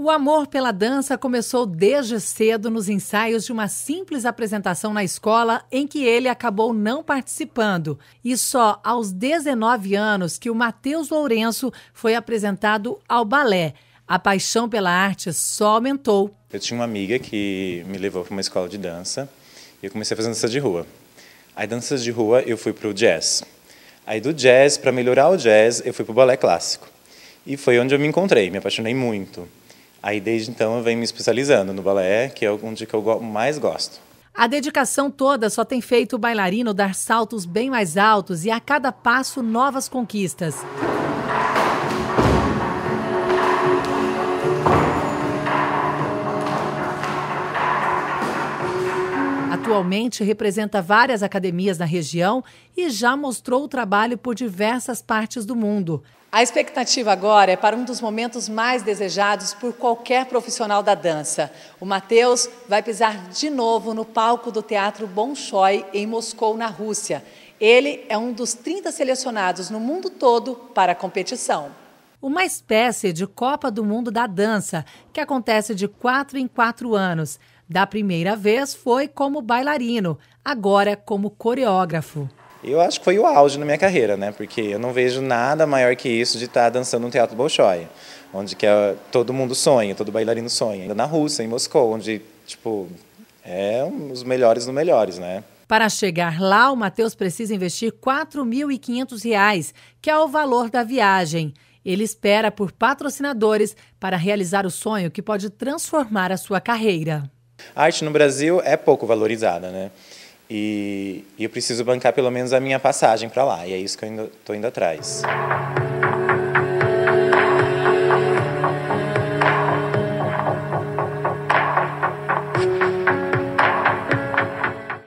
O amor pela dança começou desde cedo nos ensaios de uma simples apresentação na escola em que ele acabou não participando. E só aos 19 anos que o Matheus Lourenço foi apresentado ao balé. A paixão pela arte só aumentou. Eu tinha uma amiga que me levou para uma escola de dança e eu comecei a fazer dança de rua. Aí, danças de rua, eu fui para o jazz. Aí, do jazz, para melhorar o jazz, eu fui para o balé clássico. E foi onde eu me encontrei, me apaixonei muito. Aí, desde então, eu venho me especializando no balé, que é um dia que eu mais gosto. A dedicação toda só tem feito o bailarino dar saltos bem mais altos e a cada passo novas conquistas. Atualmente representa várias academias na região e já mostrou o trabalho por diversas partes do mundo. A expectativa agora é para um dos momentos mais desejados por qualquer profissional da dança. O Matheus vai pisar de novo no palco do Teatro Bolshoi em Moscou, na Rússia. Ele é um dos 30 selecionados no mundo todo para a competição. Uma espécie de Copa do Mundo da Dança, que acontece de 4 em 4 anos. Da primeira vez foi como bailarino, agora como coreógrafo. Eu acho que foi o auge na minha carreira, né? Porque eu não vejo nada maior que isso de estar tá dançando no Teatro Bolshoi, onde que é, todo mundo sonha, todo bailarino sonha. Ainda na Rússia, em Moscou, onde, tipo, é um, os melhores dos melhores, né? Para chegar lá, o Matheus precisa investir R$ 4.500, que é o valor da viagem. Ele espera por patrocinadores para realizar o sonho que pode transformar a sua carreira. A arte no Brasil é pouco valorizada, né? E, e eu preciso bancar pelo menos a minha passagem para lá, e é isso que eu estou indo atrás.